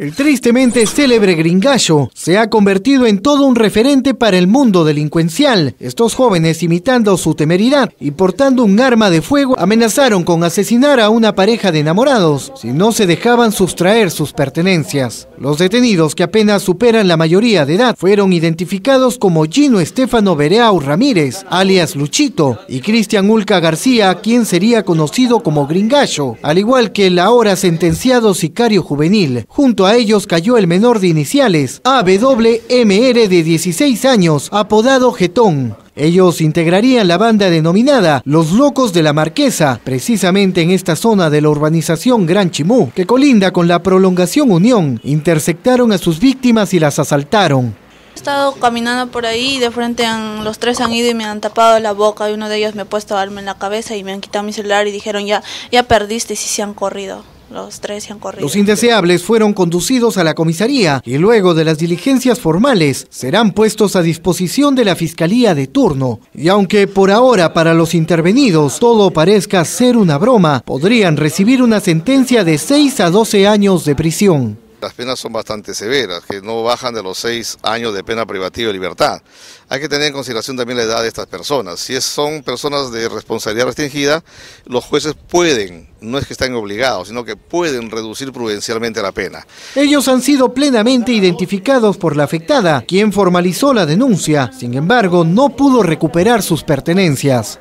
El tristemente célebre gringallo se ha convertido en todo un referente para el mundo delincuencial. Estos jóvenes, imitando su temeridad y portando un arma de fuego, amenazaron con asesinar a una pareja de enamorados si no se dejaban sustraer sus pertenencias. Los detenidos, que apenas superan la mayoría de edad, fueron identificados como Gino Estefano Bereau Ramírez, alias Luchito, y Cristian Ulca García, quien sería conocido como gringallo, al igual que el ahora sentenciado sicario juvenil, junto a a ellos cayó el menor de iniciales, AWMR de 16 años, apodado Getón. Ellos integrarían la banda denominada Los Locos de la Marquesa, precisamente en esta zona de la urbanización Gran Chimú, que colinda con la prolongación Unión. Interceptaron a sus víctimas y las asaltaron. He estado caminando por ahí y de frente los tres han ido y me han tapado la boca y uno de ellos me ha puesto arma en la cabeza y me han quitado mi celular y dijeron ya, ya perdiste y si se han corrido. Los tres Los indeseables fueron conducidos a la comisaría y luego de las diligencias formales serán puestos a disposición de la fiscalía de turno. Y aunque por ahora para los intervenidos todo parezca ser una broma, podrían recibir una sentencia de 6 a 12 años de prisión las penas son bastante severas, que no bajan de los seis años de pena privativa de libertad. Hay que tener en consideración también la edad de estas personas. Si son personas de responsabilidad restringida, los jueces pueden, no es que estén obligados, sino que pueden reducir prudencialmente la pena. Ellos han sido plenamente identificados por la afectada, quien formalizó la denuncia. Sin embargo, no pudo recuperar sus pertenencias.